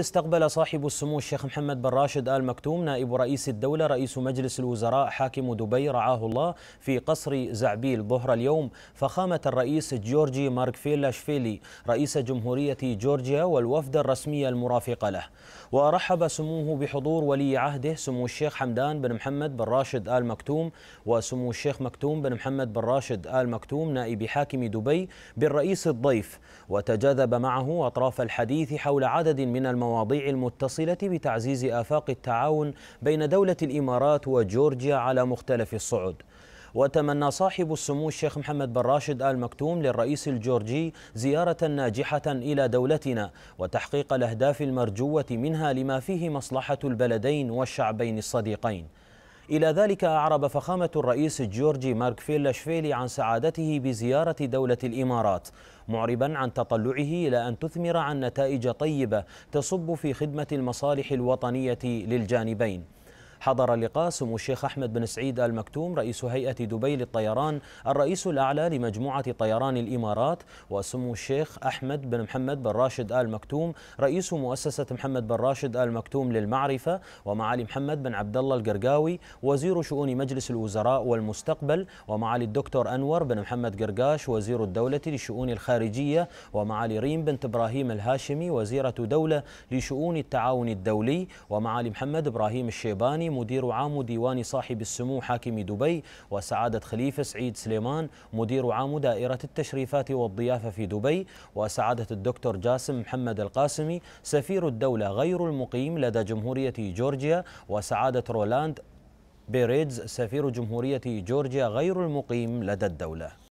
استقبل صاحب السمو الشيخ محمد بن راشد آل مكتوم نائب رئيس الدولة رئيس مجلس الوزراء حاكم دبي رعاه الله في قصر زعبيل ظهر اليوم فخامة الرئيس جورجي مارك فيلاشفيلي رئيس جمهورية جورجيا والوفد الرسمي المرافق له ورحب سموه بحضور ولي عهده سمو الشيخ حمدان بن محمد بن راشد آل مكتوم وسمو الشيخ مكتوم بن محمد بن راشد آل مكتوم نائب حاكم دبي بالرئيس الضيف وتجاذب معه أطراف الحديث حول عدد من الم... المواضيع المتصلة بتعزيز آفاق التعاون بين دولة الإمارات وجورجيا على مختلف الصعد وتمنى صاحب السمو الشيخ محمد بن راشد آل مكتوم للرئيس الجورجي زيارة ناجحة إلى دولتنا وتحقيق الأهداف المرجوة منها لما فيه مصلحة البلدين والشعبين الصديقين إلى ذلك أعرب فخامة الرئيس جورجي فيلاشفيلي عن سعادته بزيارة دولة الإمارات معربا عن تطلعه إلى أن تثمر عن نتائج طيبة تصب في خدمة المصالح الوطنية للجانبين حضر اللقاء سمو الشيخ أحمد بن سعيد المكتوم رئيس هيئة دبي للطيران الرئيس الأعلى لمجموعة طيران الإمارات وسمو الشيخ أحمد بن محمد بن راشد آل مكتوم رئيس مؤسسة محمد بن راشد آل مكتوم للمعرفة ومعالي محمد بن عبد الله القرقاوي وزير شؤون مجلس الوزراء والمستقبل ومعالي الدكتور أنور بن محمد قرقاش وزير الدولة لشؤون الخارجية ومعالي ريم بنت إبراهيم الهاشمي وزيرة دولة لشؤون التعاون الدولي ومعالي محمد إبراهيم الشيباني مدير عام ديوان صاحب السمو حاكم دبي وسعادة خليفة سعيد سليمان مدير عام دائرة التشريفات والضيافة في دبي وسعادة الدكتور جاسم محمد القاسمي سفير الدولة غير المقيم لدى جمهورية جورجيا وسعادة رولاند بيريدز سفير جمهورية جورجيا غير المقيم لدى الدولة